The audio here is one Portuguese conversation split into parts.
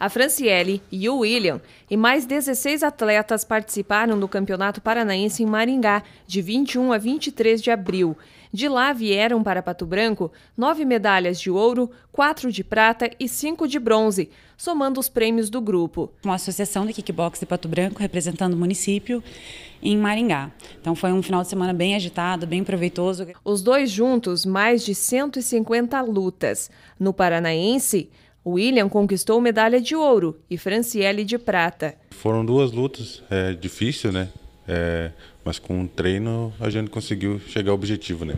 A Franciele e o William e mais 16 atletas participaram do Campeonato Paranaense em Maringá, de 21 a 23 de abril. De lá vieram para Pato Branco nove medalhas de ouro, quatro de prata e cinco de bronze, somando os prêmios do grupo. Uma associação de kickbox de Pato Branco representando o município em Maringá. Então foi um final de semana bem agitado, bem proveitoso. Os dois juntos, mais de 150 lutas. No Paranaense, William conquistou medalha de ouro e Franciele de prata. Foram duas lutas, é difícil, né? É, mas com o treino a gente conseguiu chegar ao objetivo, né?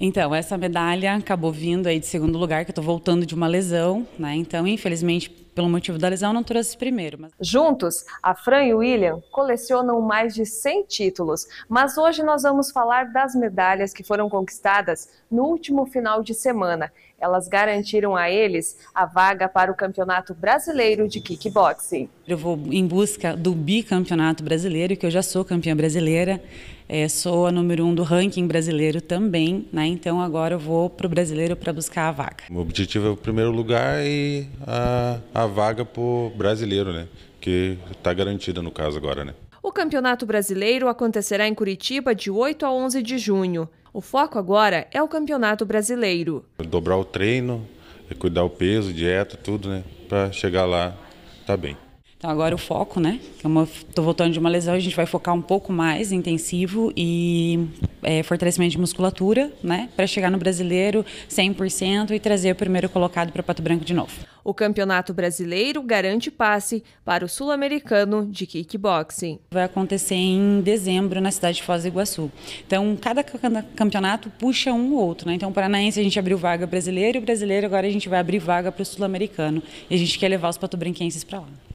Então, essa medalha acabou vindo aí de segundo lugar, que eu tô voltando de uma lesão, né? Então, infelizmente, pelo motivo da lesão, não trouxe primeiro. Mas... Juntos, a Fran e o William colecionam mais de 100 títulos, mas hoje nós vamos falar das medalhas que foram conquistadas no último final de semana. Elas garantiram a eles a vaga para o Campeonato Brasileiro de Kickboxing. Eu vou em busca do bicampeonato brasileiro, que eu já sou campeã brasileira, é, sou a número um do ranking brasileiro também, né? então agora eu vou para o brasileiro para buscar a vaga. O objetivo é o primeiro lugar e a, a a vaga o brasileiro, né? Que está garantida no caso agora, né? O Campeonato Brasileiro acontecerá em Curitiba de 8 a 11 de junho. O foco agora é o Campeonato Brasileiro. Dobrar o treino, cuidar o peso, dieta, tudo, né? Para chegar lá, tá bem. Então agora o foco, né? Estou é voltando de uma lesão, a gente vai focar um pouco mais intensivo e é, fortalecimento de musculatura, né, para chegar no brasileiro 100% e trazer o primeiro colocado para Pato Branco de novo. O Campeonato Brasileiro garante passe para o Sul-Americano de kickboxing. Vai acontecer em dezembro na cidade de Foz do Iguaçu. Então, cada campeonato puxa um ou outro, né? Então, o Paranaense a gente abriu vaga brasileiro e o brasileiro agora a gente vai abrir vaga para o Sul-Americano. E a gente quer levar os patobranquenses para lá.